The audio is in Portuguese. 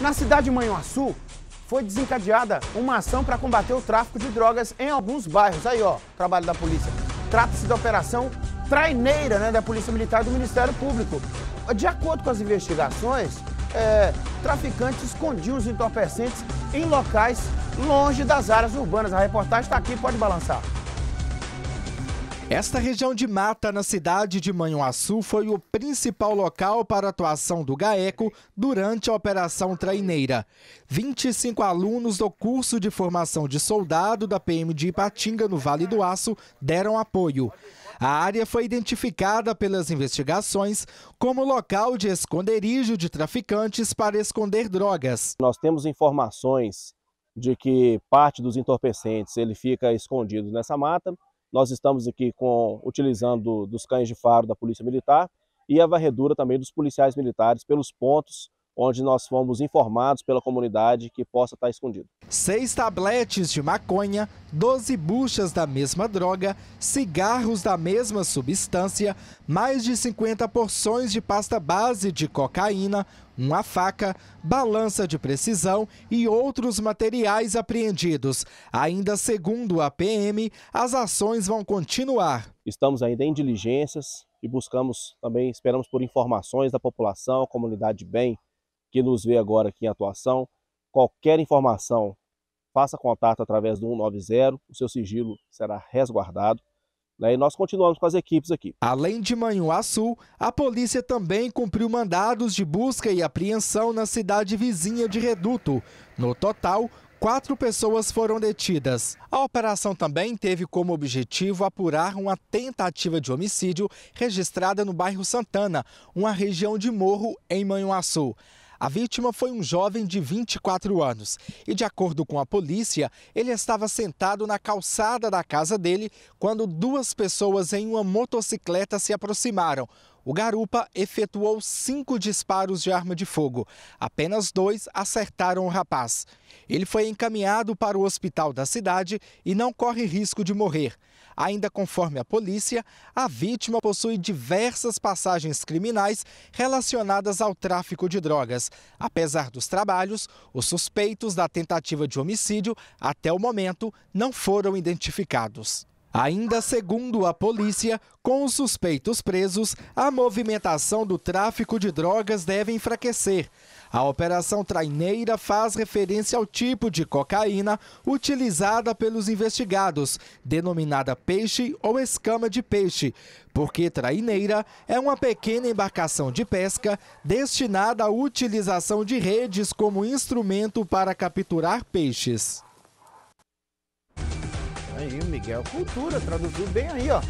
Na cidade de Manhuaçu, foi desencadeada uma ação para combater o tráfico de drogas em alguns bairros. Aí, ó, trabalho da polícia. Trata-se da operação traineira né, da Polícia Militar do Ministério Público. De acordo com as investigações, é, traficantes escondiam os entorpecentes em locais longe das áreas urbanas. A reportagem está aqui, pode balançar. Esta região de mata na cidade de Manhuaçu foi o principal local para a atuação do GAECO durante a Operação Traineira. 25 alunos do curso de formação de soldado da PM de Ipatinga, no Vale do Aço, deram apoio. A área foi identificada pelas investigações como local de esconderijo de traficantes para esconder drogas. Nós temos informações de que parte dos entorpecentes ele fica escondido nessa mata nós estamos aqui com, utilizando dos cães de faro da Polícia Militar e a varredura também dos policiais militares pelos pontos onde nós fomos informados pela comunidade que possa estar escondido. Seis tabletes de maconha, 12 buchas da mesma droga, cigarros da mesma substância, mais de 50 porções de pasta base de cocaína, uma faca, balança de precisão e outros materiais apreendidos. Ainda segundo a PM, as ações vão continuar. Estamos ainda em diligências e buscamos também, esperamos por informações da população, comunidade de bem, que nos vê agora aqui em atuação. Qualquer informação, faça contato através do 190, o seu sigilo será resguardado. Né, e nós continuamos com as equipes aqui. Além de Manhuaçu, a polícia também cumpriu mandados de busca e apreensão na cidade vizinha de Reduto. No total, quatro pessoas foram detidas. A operação também teve como objetivo apurar uma tentativa de homicídio registrada no bairro Santana, uma região de morro em Manhuaçu. A vítima foi um jovem de 24 anos e, de acordo com a polícia, ele estava sentado na calçada da casa dele quando duas pessoas em uma motocicleta se aproximaram. O garupa efetuou cinco disparos de arma de fogo. Apenas dois acertaram o rapaz. Ele foi encaminhado para o hospital da cidade e não corre risco de morrer. Ainda conforme a polícia, a vítima possui diversas passagens criminais relacionadas ao tráfico de drogas. Apesar dos trabalhos, os suspeitos da tentativa de homicídio, até o momento, não foram identificados. Ainda segundo a polícia, com os suspeitos presos, a movimentação do tráfico de drogas deve enfraquecer. A operação traineira faz referência ao tipo de cocaína utilizada pelos investigados, denominada peixe ou escama de peixe, porque traineira é uma pequena embarcação de pesca destinada à utilização de redes como instrumento para capturar peixes. Aí o Miguel Cultura traduziu bem aí, ó.